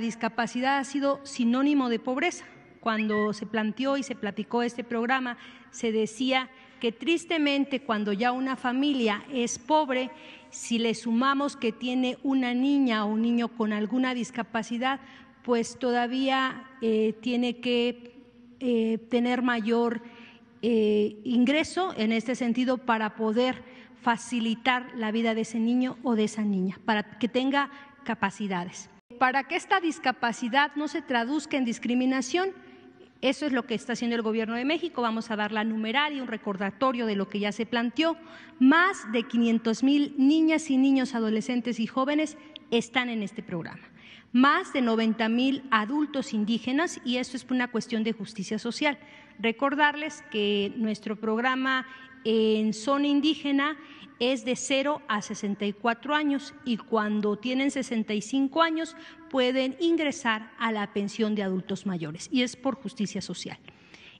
discapacidad ha sido sinónimo de pobreza. Cuando se planteó y se platicó este programa, se decía que tristemente cuando ya una familia es pobre, si le sumamos que tiene una niña o un niño con alguna discapacidad, pues todavía eh, tiene que eh, tener mayor eh, ingreso en este sentido para poder facilitar la vida de ese niño o de esa niña, para que tenga capacidades para que esta discapacidad no se traduzca en discriminación. Eso es lo que está haciendo el Gobierno de México. Vamos a dar la numeraria, un recordatorio de lo que ya se planteó. Más de 500 mil niñas y niños, adolescentes y jóvenes están en este programa más de 90 mil adultos indígenas y esto es una cuestión de justicia social. Recordarles que nuestro programa en zona indígena es de 0 a 64 años y cuando tienen 65 años pueden ingresar a la pensión de adultos mayores y es por justicia social.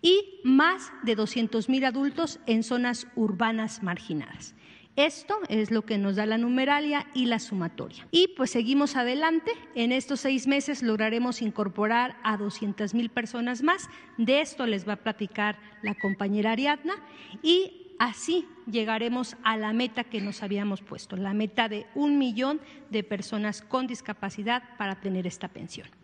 Y más de 200 mil adultos en zonas urbanas marginadas. Esto es lo que nos da la numeralia y la sumatoria. Y pues seguimos adelante. En estos seis meses lograremos incorporar a 200.000 mil personas más. De esto les va a platicar la compañera Ariadna. Y así llegaremos a la meta que nos habíamos puesto, la meta de un millón de personas con discapacidad para tener esta pensión.